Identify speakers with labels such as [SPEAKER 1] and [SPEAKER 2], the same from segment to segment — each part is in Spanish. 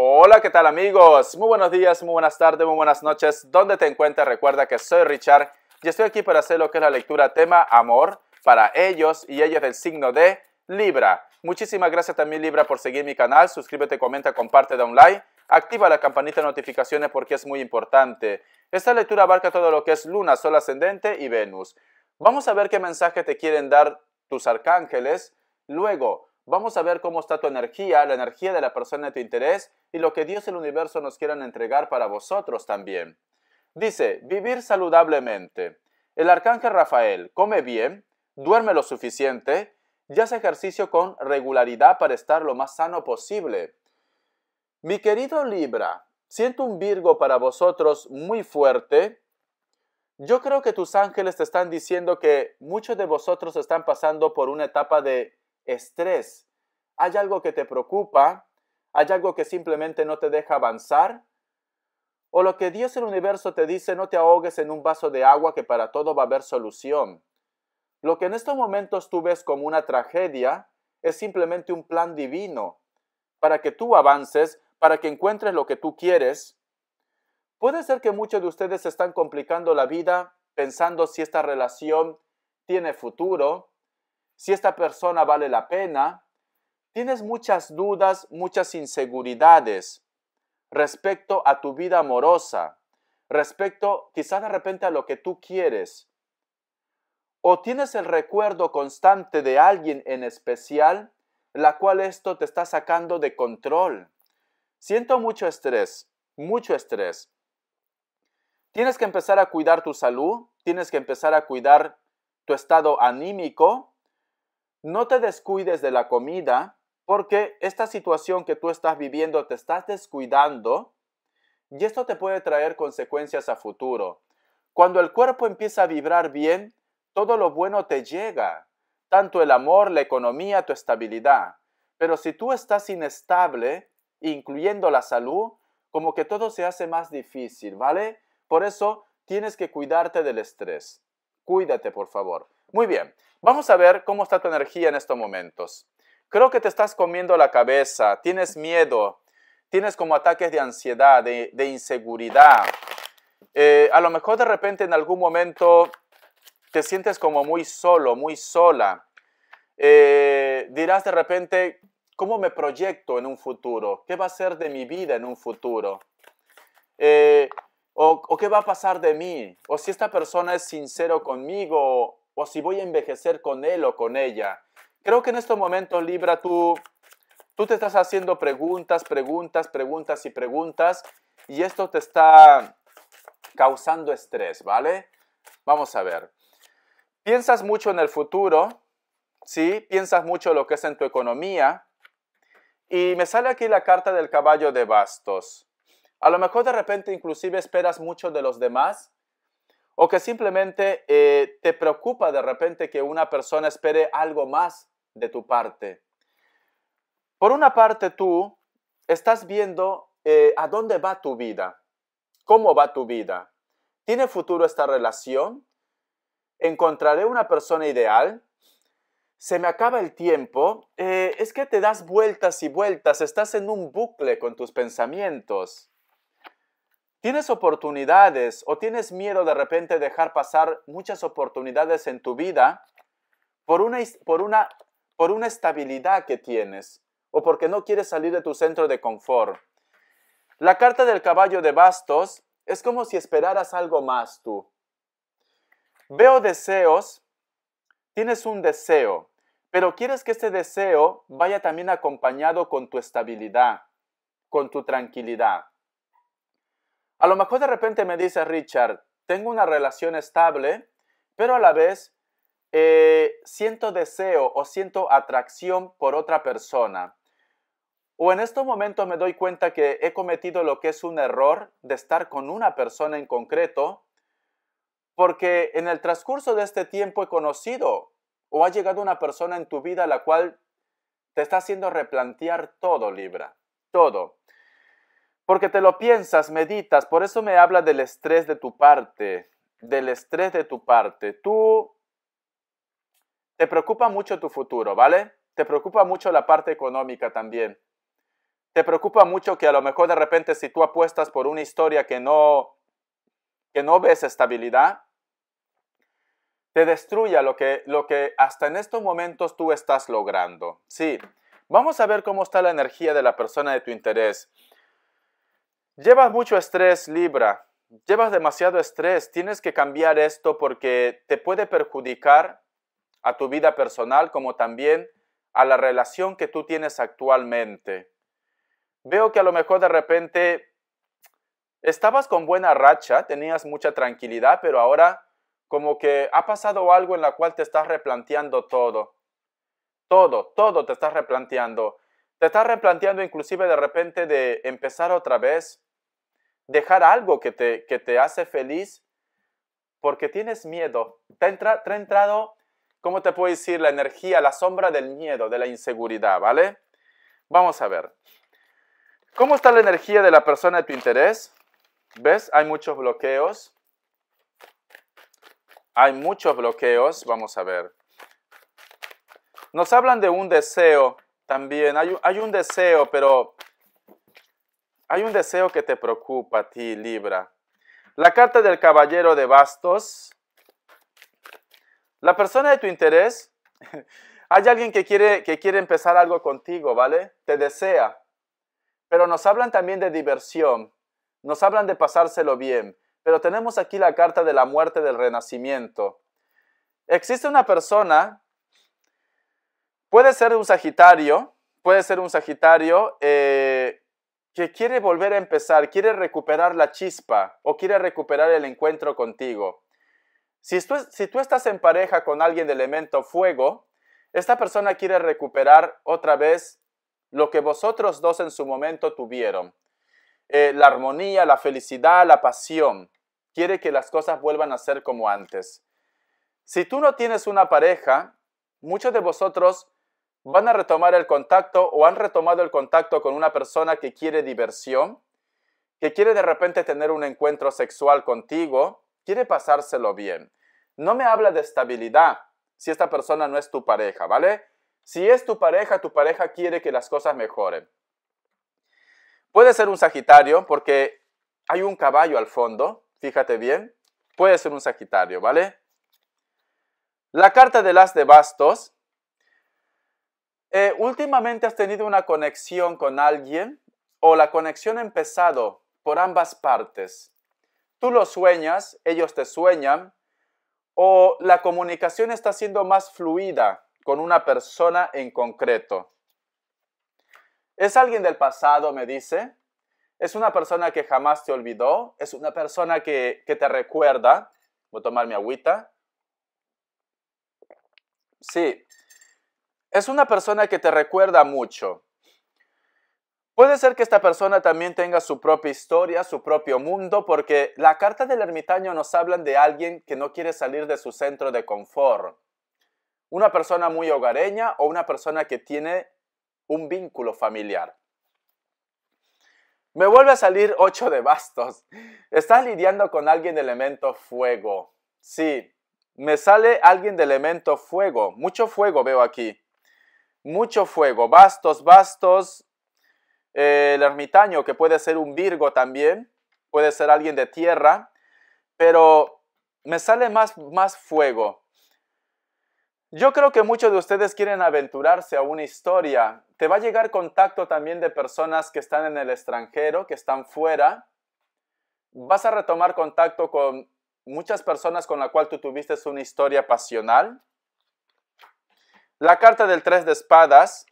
[SPEAKER 1] Hola, ¿qué tal amigos? Muy buenos días, muy buenas tardes, muy buenas noches. ¿Dónde te encuentras? Recuerda que soy Richard y estoy aquí para hacer lo que es la lectura tema amor para ellos y ellas del signo de Libra. Muchísimas gracias también Libra por seguir mi canal. Suscríbete, comenta, comparte, da un like. Activa la campanita de notificaciones porque es muy importante. Esta lectura abarca todo lo que es Luna, Sol ascendente y Venus. Vamos a ver qué mensaje te quieren dar tus arcángeles. Luego, vamos a ver cómo está tu energía, la energía de la persona de tu interés y lo que Dios y el universo nos quieran entregar para vosotros también. Dice, vivir saludablemente. El arcángel Rafael come bien, duerme lo suficiente y hace ejercicio con regularidad para estar lo más sano posible. Mi querido Libra, siento un Virgo para vosotros muy fuerte. Yo creo que tus ángeles te están diciendo que muchos de vosotros están pasando por una etapa de estrés. Hay algo que te preocupa, hay algo que simplemente no te deja avanzar. O lo que Dios el universo te dice, no te ahogues en un vaso de agua que para todo va a haber solución. Lo que en estos momentos tú ves como una tragedia es simplemente un plan divino para que tú avances, para que encuentres lo que tú quieres. Puede ser que muchos de ustedes están complicando la vida pensando si esta relación tiene futuro, si esta persona vale la pena, Tienes muchas dudas, muchas inseguridades respecto a tu vida amorosa, respecto quizás de repente a lo que tú quieres. O tienes el recuerdo constante de alguien en especial, la cual esto te está sacando de control. Siento mucho estrés, mucho estrés. Tienes que empezar a cuidar tu salud, tienes que empezar a cuidar tu estado anímico. No te descuides de la comida, porque esta situación que tú estás viviendo te estás descuidando y esto te puede traer consecuencias a futuro. Cuando el cuerpo empieza a vibrar bien, todo lo bueno te llega, tanto el amor, la economía, tu estabilidad. Pero si tú estás inestable, incluyendo la salud, como que todo se hace más difícil, ¿vale? Por eso tienes que cuidarte del estrés. Cuídate, por favor. Muy bien, vamos a ver cómo está tu energía en estos momentos. Creo que te estás comiendo la cabeza, tienes miedo, tienes como ataques de ansiedad, de, inseguridad. Eh, a lo mejor de repente en algún momento te sientes como muy solo, muy sola. Eh, dirás de repente, ¿cómo me proyecto en un futuro? ¿Qué va a ser de mi vida en un futuro? Eh, o, o, qué va a pasar de mí? ¿O si esta persona es sincero conmigo? ¿O si voy a envejecer con él o con ella? creo que en estos momentos, Libra, tú, tú te estás haciendo preguntas, preguntas, preguntas y preguntas, y esto te está causando estrés, ¿vale? Vamos a ver. Piensas mucho en el futuro, ¿sí? Piensas mucho en lo que es en tu economía, y me sale aquí la carta del caballo de bastos. A lo mejor de repente inclusive esperas mucho de los demás o que simplemente eh, te preocupa de repente que una persona espere algo más de tu parte. Por una parte, tú estás viendo eh, a dónde va tu vida, cómo va tu vida. ¿Tiene futuro esta relación? ¿Encontraré una persona ideal? se me acaba el tiempo, eh, es que te das vueltas y vueltas, estás en un bucle con tus pensamientos. Tienes oportunidades o tienes miedo de repente dejar pasar muchas oportunidades en tu vida por una, por una por una estabilidad que tienes o porque no quieres salir de tu centro de confort. La carta del caballo de bastos es como si esperaras algo más tú. Veo deseos, tienes un deseo, pero quieres que este deseo vaya también acompañado con tu estabilidad, con tu tranquilidad. A lo mejor de repente me dice Richard, tengo una relación estable, pero a la vez eh, siento deseo o siento atracción por otra persona. O en estos momentos me doy cuenta que he cometido lo que es un error de estar con una persona en concreto, porque en el transcurso de este tiempo he conocido o ha llegado una persona en tu vida la cual te está haciendo replantear todo, Libra, todo. Porque te lo piensas, meditas, por eso me habla del estrés de tu parte, del estrés de tu parte. Tú te preocupa mucho tu futuro, ¿vale? Te preocupa mucho la parte económica también. Te preocupa mucho que a lo mejor de repente si tú apuestas por una historia que no que no ves estabilidad, te destruya lo que, lo que hasta en estos momentos tú estás logrando. Sí, vamos a ver cómo está la energía de la persona de tu interés. Llevas mucho estrés, Libra. Llevas demasiado estrés. Tienes que cambiar esto porque te puede perjudicar a tu vida personal como también a la relación que tú tienes actualmente. Veo que a lo mejor de repente estabas con buena racha, tenías mucha tranquilidad, pero ahora como que ha pasado algo en la cual te estás replanteando todo. Todo, todo te estás replanteando. Te estás replanteando inclusive de repente de empezar otra vez, dejar algo que te, te hace feliz, porque tienes miedo. Te entra, te ha entrado ¿cómo te puedo decir? La energía, la sombra del miedo, de la inseguridad, ¿vale? Vamos a ver. ¿Cómo está la energía de la persona de tu interés? ¿Ves? Hay muchos bloqueos. Hay muchos bloqueos. Vamos a ver. Nos hablan de un deseo también. Hay, hay un deseo, pero hay un deseo que te preocupa a ti, Libra. La carta del caballero de bastos la persona de tu interés, hay alguien que quiere, que quiere empezar algo contigo, ¿vale? Te desea. Pero nos hablan también de diversión, nos hablan de pasárselo bien. Pero tenemos aquí la carta de la muerte del renacimiento. Existe una persona, puede ser un Sagitario, puede ser un Sagitario eh, que quiere volver a empezar, quiere recuperar la chispa o quiere recuperar el encuentro contigo. Si tú, estás en pareja con alguien de elemento fuego, esta persona quiere recuperar otra vez lo que vosotros dos en su momento tuvieron. Eh, la armonía, la felicidad, la pasión. Quiere que las cosas vuelvan a ser como antes. Si tú no tienes una pareja, muchos de vosotros van a retomar el contacto o han retomado el contacto con una persona que quiere diversión, que quiere de repente tener un encuentro sexual contigo, quiere pasárselo bien. No me habla de estabilidad si esta persona no es tu pareja, ¿vale? Si es tu pareja, tu pareja quiere que las cosas mejoren. Puede ser un Sagitario porque hay un caballo al fondo, fíjate bien. Puede ser un Sagitario, ¿vale? La carta de las de bastos. Eh, últimamente has tenido una conexión con alguien o la conexión ha empezado por ambas partes tú lo sueñas, ellos te sueñan, o la comunicación está siendo más fluida con una persona en concreto. Es alguien del pasado, me dice, es una persona que jamás te olvidó, es una persona que, que te recuerda. Voy a tomar mi agüita. Sí, es una persona que te recuerda mucho. Puede ser que esta persona también tenga su propia historia, su propio mundo, porque la carta del ermitaño nos habla de alguien que no quiere salir de su centro de confort. Una persona muy hogareña o una persona que tiene un vínculo familiar. Me vuelve a salir ocho de bastos. Estás lidiando con alguien de elemento fuego. Sí, me sale alguien de elemento fuego. Mucho fuego veo aquí. Mucho fuego. Bastos, bastos el ermitaño, que puede ser un Virgo también, puede ser alguien de tierra, pero me sale más, más fuego. Yo creo que muchos de ustedes quieren aventurarse a una historia. Te va a llegar contacto también de personas que están en el extranjero, que están fuera. Vas a retomar contacto con muchas personas con la cual tú tuviste una historia pasional. La carta del tres de espadas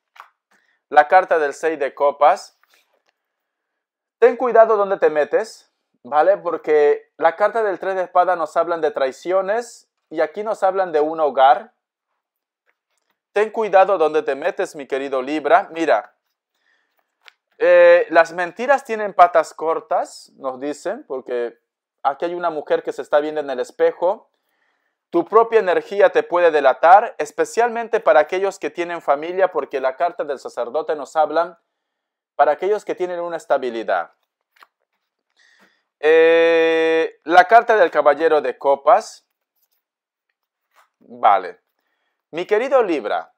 [SPEAKER 1] la carta del 6 de copas. Ten cuidado donde te metes, ¿vale? Porque la carta del 3 de espada nos hablan de traiciones y aquí nos hablan de un hogar. Ten cuidado donde te metes, mi querido Libra. Mira, eh, las mentiras tienen patas cortas, nos dicen, porque aquí hay una mujer que se está viendo en el espejo tu propia energía te puede delatar, especialmente para aquellos que tienen familia, porque la carta del sacerdote nos habla para aquellos que tienen una estabilidad. Eh, la carta del caballero de copas. Vale. Mi querido Libra,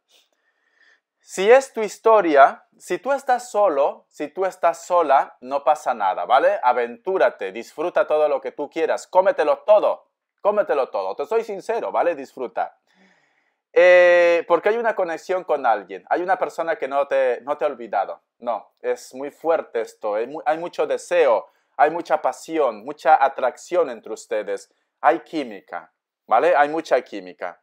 [SPEAKER 1] si es tu historia, si tú estás solo, si tú estás sola, no pasa nada, ¿vale? Aventúrate, disfruta todo lo que tú quieras, cómetelo todo, cómetelo todo, te soy sincero, ¿vale? Disfruta. Eh, porque hay una conexión con alguien, hay una persona que no te, no te ha olvidado. No, es muy fuerte esto, hay, hay mucho deseo, hay mucha pasión, mucha atracción entre ustedes, hay química, ¿vale? Hay mucha química.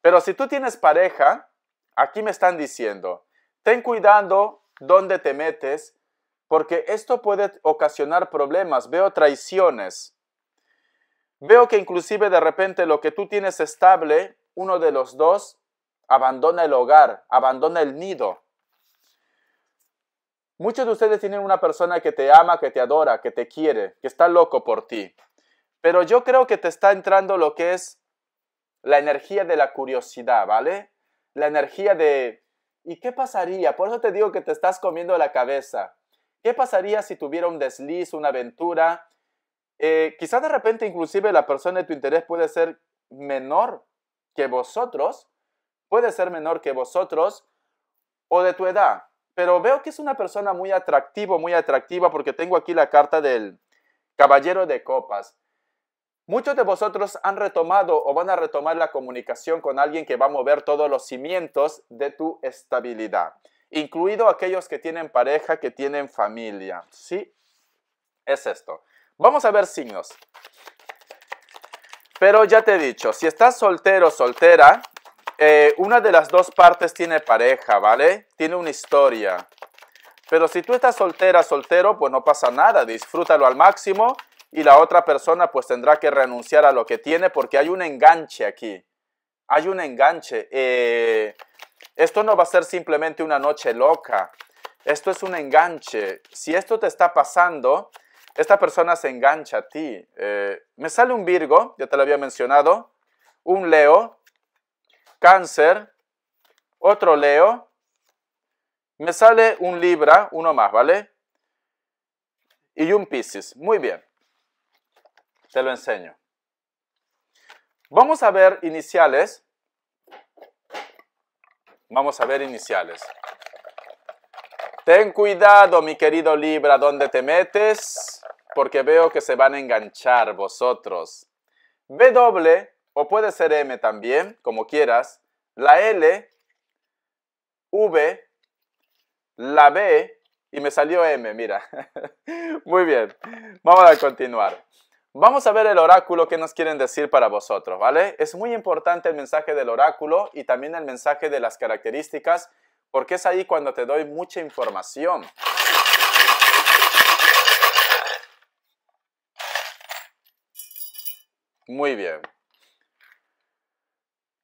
[SPEAKER 1] Pero si tú tienes pareja, aquí me están diciendo, ten cuidado dónde te metes, porque esto puede ocasionar problemas, veo traiciones. Veo que inclusive de repente lo que tú tienes estable, uno de los dos abandona el hogar, abandona el nido. Muchos de ustedes tienen una persona que te ama, que te adora, que te quiere, que está loco por ti. Pero yo creo que te está entrando lo que es la energía de la curiosidad, ¿vale? La energía de, ¿y qué pasaría? Por eso te digo que te estás comiendo la cabeza. ¿Qué pasaría si tuviera un desliz, una aventura? eh, quizás de repente inclusive la persona de tu interés puede ser menor que vosotros, puede ser menor que vosotros o de tu edad, pero veo que es una persona muy atractiva, muy atractiva porque tengo aquí la carta del caballero de copas. Muchos de vosotros han retomado o van a retomar la comunicación con alguien que va a mover todos los cimientos de tu estabilidad, incluido aquellos que tienen pareja, que tienen familia. ¿Sí? Es esto. Vamos a ver signos. Pero ya te he dicho, si estás soltero o soltera, eh, una de las dos partes tiene pareja, ¿vale? Tiene una historia. Pero si tú estás soltera, soltero, pues no pasa nada, disfrútalo al máximo y la otra persona pues tendrá que renunciar a lo que tiene porque hay un enganche aquí. Hay un enganche. Eh, esto no va a ser simplemente una noche loca. Esto es un enganche. Si esto te está pasando, esta persona se engancha a ti. Eh, me sale un Virgo, ya te lo había mencionado, un Leo, Cáncer, otro Leo, me sale un Libra, uno más, ¿vale? Y un Pisces. Muy bien. Te lo enseño. Vamos a ver iniciales. Vamos a ver iniciales. Ten cuidado, mi querido Libra, donde te metes, porque veo que se van a enganchar vosotros. W, o puede ser M también, como quieras, la L, V, la B, y me salió M, mira. Muy bien, vamos a continuar. Vamos a ver el oráculo que nos quieren decir para vosotros, ¿vale? Es muy importante el mensaje del oráculo y también el mensaje de las características porque es ahí cuando te doy mucha información. Muy bien.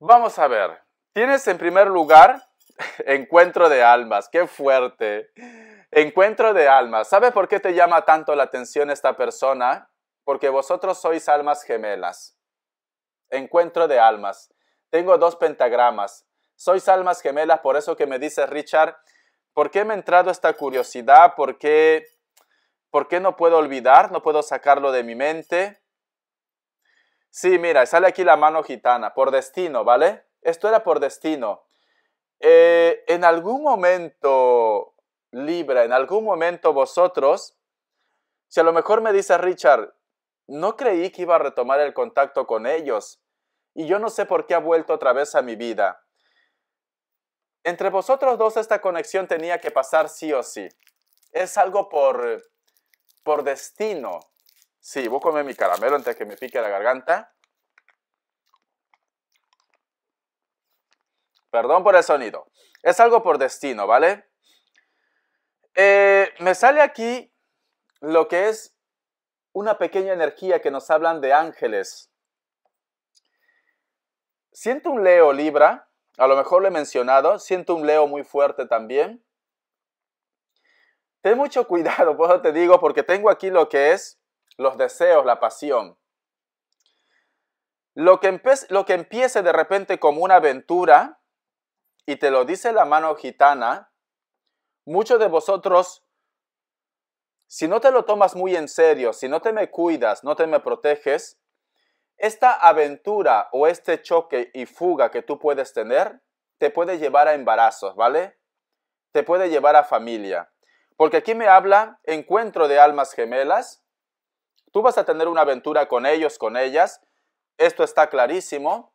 [SPEAKER 1] Vamos a ver. Tienes en primer lugar encuentro de almas. Qué fuerte. Encuentro de almas. ¿Sabe por qué te llama tanto la atención esta persona? Porque vosotros sois almas gemelas. Encuentro de almas. Tengo dos pentagramas. Sois almas gemelas, por eso que me dices, Richard, ¿por qué me ha entrado esta curiosidad? ¿Por qué, ¿Por qué no puedo olvidar? ¿No puedo sacarlo de mi mente? Sí, mira, sale aquí la mano gitana, por destino, ¿vale? Esto era por destino. Eh, en algún momento, Libra, en algún momento vosotros, si a lo mejor me dice Richard, no creí que iba a retomar el contacto con ellos, y yo no sé por qué ha vuelto otra vez a mi vida. Entre vosotros dos esta conexión tenía que pasar sí o sí. Es algo por, por destino. Sí, voy a comer mi caramelo antes que me pique la garganta. Perdón por el sonido. Es algo por destino, ¿vale? Eh, me sale aquí lo que es una pequeña energía que nos hablan de ángeles. Siento un Leo Libra, a lo mejor lo he mencionado. Siento un Leo muy fuerte también. Ten mucho cuidado, por te digo, porque tengo aquí lo que es los deseos, la pasión. Lo que, lo que empiece de repente como una aventura, y te lo dice la mano gitana, muchos de vosotros, si no te lo tomas muy en serio, si no te me cuidas, no te me proteges, esta aventura o este choque y fuga que tú puedes tener te puede llevar a embarazos, ¿vale? Te puede llevar a familia. Porque aquí me habla encuentro de almas gemelas. Tú vas a tener una aventura con ellos, con ellas. Esto está clarísimo.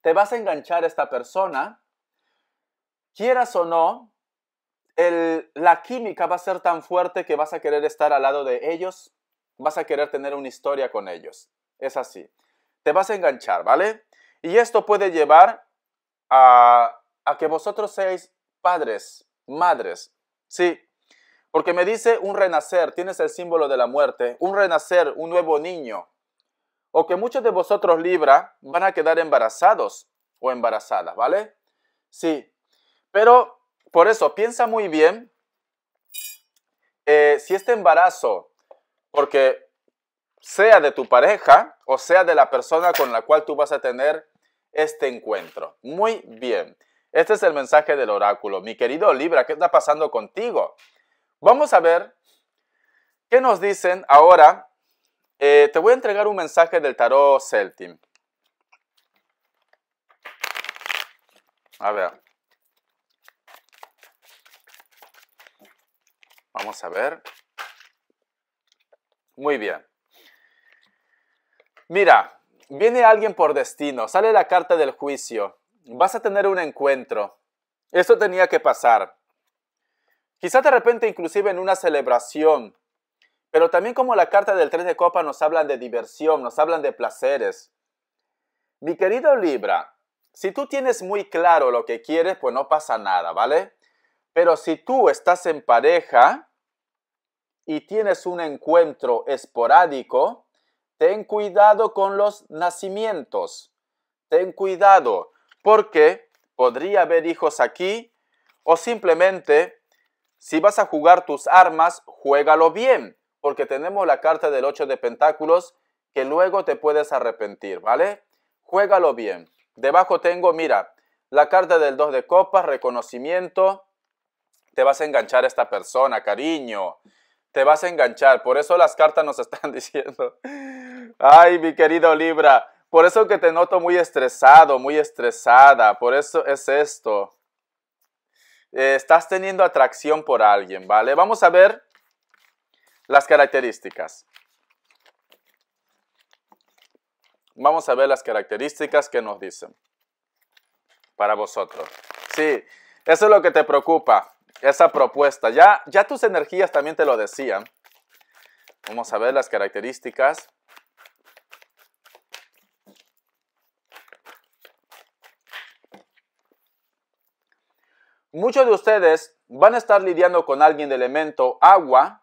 [SPEAKER 1] Te vas a enganchar a esta persona. Quieras o no, la química va a ser tan fuerte que vas a querer estar al lado de ellos. Vas a querer tener una historia con ellos es así. Te vas a enganchar, ¿vale? Y esto puede llevar a, a que vosotros seáis padres, madres, ¿sí? Porque me dice un renacer, tienes el símbolo de la muerte, un renacer, un nuevo niño. O que muchos de vosotros Libra van a quedar embarazados o embarazadas, ¿vale? Sí. Pero por eso piensa muy bien eh, si este embarazo, porque sea de tu pareja o sea de la persona con la cual tú vas a tener este encuentro. Muy bien. Este es el mensaje del oráculo. Mi querido Libra, ¿qué está pasando contigo? Vamos a ver qué nos dicen ahora. Eh, te voy a entregar un mensaje del tarot Celtim. A ver. Vamos a ver. Muy bien. Mira, viene alguien por destino, sale la carta del juicio, vas a tener un encuentro. Esto tenía que pasar. Quizá de repente inclusive en una celebración, pero también como la carta del tres de copa nos hablan de diversión, nos hablan de placeres. Mi querido Libra, si tú tienes muy claro lo que quieres, pues no pasa nada, ¿vale? Pero si tú estás en pareja y tienes un encuentro esporádico, ten cuidado con los nacimientos. Ten cuidado, porque podría haber hijos aquí o simplemente si vas a jugar tus armas, juégalo bien, porque tenemos la carta del 8 de pentáculos que luego te puedes arrepentir, ¿vale? Juégalo bien. Debajo tengo, mira, la carta del 2 de copas, reconocimiento. Te vas a enganchar a esta persona, cariño. Te vas a enganchar. Por eso las cartas nos están diciendo, Ay, mi querido Libra, por eso que te noto muy estresado, muy estresada, por eso es esto. Eh, estás teniendo atracción por alguien, ¿vale? Vamos a ver las características. Vamos a ver las características que nos dicen para vosotros. Sí, eso es lo que te preocupa, esa propuesta. Ya, ya tus energías también te lo decían. Vamos a ver las características. muchos de ustedes van a estar lidiando con alguien de elemento agua.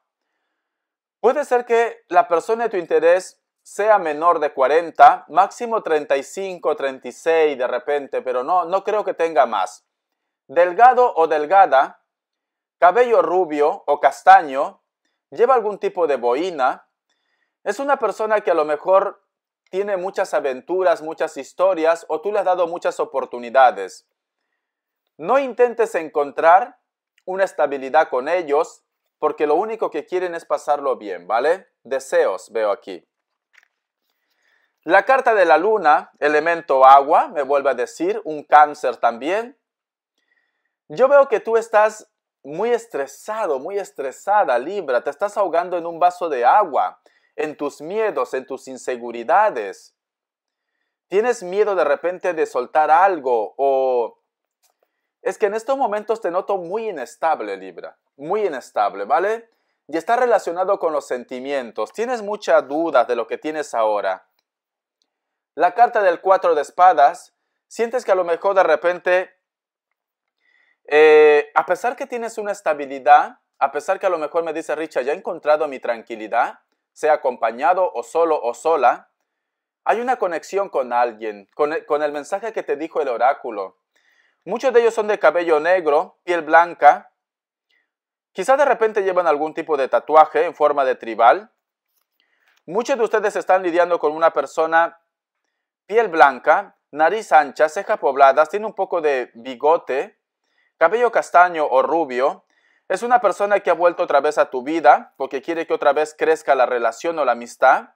[SPEAKER 1] Puede ser que la persona de tu interés sea menor de 40, máximo 35, 36 de repente, pero no, no creo que tenga más. Delgado o delgada, cabello rubio o castaño, lleva algún tipo de boina. Es una persona que a lo mejor tiene muchas aventuras, muchas historias o tú le has dado muchas oportunidades. No intentes encontrar una estabilidad con ellos porque lo único que quieren es pasarlo bien, ¿vale? Deseos veo aquí. La carta de la luna, elemento agua, me vuelve a decir, un cáncer también. Yo veo que tú estás muy estresado, muy estresada, Libra, te estás ahogando en un vaso de agua, en tus miedos, en tus inseguridades. Tienes miedo de repente de soltar algo o es que en estos momentos te noto muy inestable, Libra, muy inestable, ¿vale? Y está relacionado con los sentimientos. Tienes mucha duda de lo que tienes ahora. La carta del cuatro de espadas, sientes que a lo mejor de repente, eh, a pesar que tienes una estabilidad, a pesar que a lo mejor me dice Richa, ya he encontrado mi tranquilidad, sea acompañado o solo o sola, hay una conexión con alguien, con el mensaje que te dijo el oráculo Muchos de ellos son de cabello negro, piel blanca. Quizás de repente llevan algún tipo de tatuaje en forma de tribal. Muchos de ustedes están lidiando con una persona piel blanca, nariz ancha, cejas pobladas, tiene un poco de bigote, cabello castaño o rubio. Es una persona que ha vuelto otra vez a tu vida porque quiere que otra vez crezca la relación o la amistad.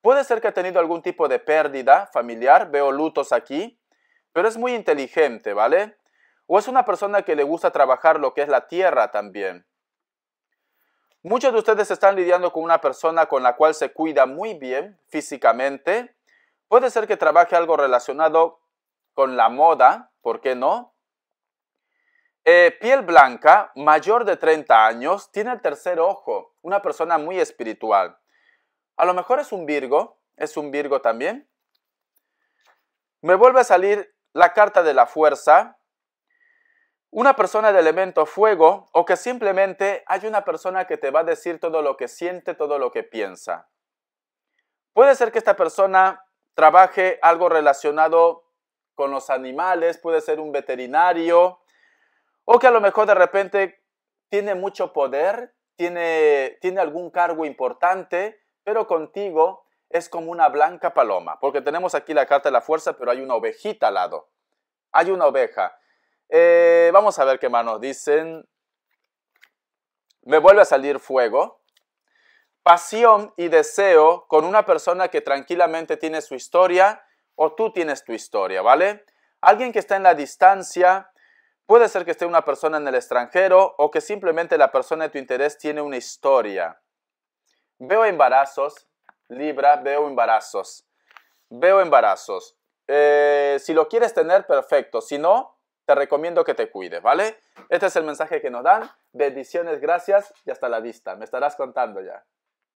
[SPEAKER 1] Puede ser que ha tenido algún tipo de pérdida familiar, veo lutos aquí, pero es muy inteligente, ¿vale? O es una persona que le gusta trabajar lo que es la tierra también. Muchos de ustedes están lidiando con una persona con la cual se cuida muy bien físicamente. Puede ser que trabaje algo relacionado con la moda, ¿por qué no? Eh, piel blanca, mayor de 30 años, tiene el tercer ojo, una persona muy espiritual. A lo mejor es un Virgo, es un Virgo también. Me vuelve a salir la carta de la fuerza, una persona de elemento fuego o que simplemente hay una persona que te va a decir todo lo que siente, todo lo que piensa. Puede ser que esta persona trabaje algo relacionado con los animales, puede ser un veterinario o que a lo mejor de repente tiene mucho poder, tiene, tiene algún cargo importante, pero contigo es como una blanca paloma, porque tenemos aquí la carta de la fuerza, pero hay una ovejita al lado. Hay una oveja. Eh, vamos a ver qué más nos dicen. Me vuelve a salir fuego. Pasión y deseo con una persona que tranquilamente tiene su historia o tú tienes tu historia, ¿vale? Alguien que está en la distancia, puede ser que esté una persona en el extranjero o que simplemente la persona de tu interés tiene una historia. Veo embarazos, Libra, veo embarazos. Veo embarazos. Eh, si lo quieres tener, perfecto. Si no, te recomiendo que te cuides, ¿vale? Este es el mensaje que nos dan. Bendiciones, gracias y hasta la vista. Me estarás contando ya.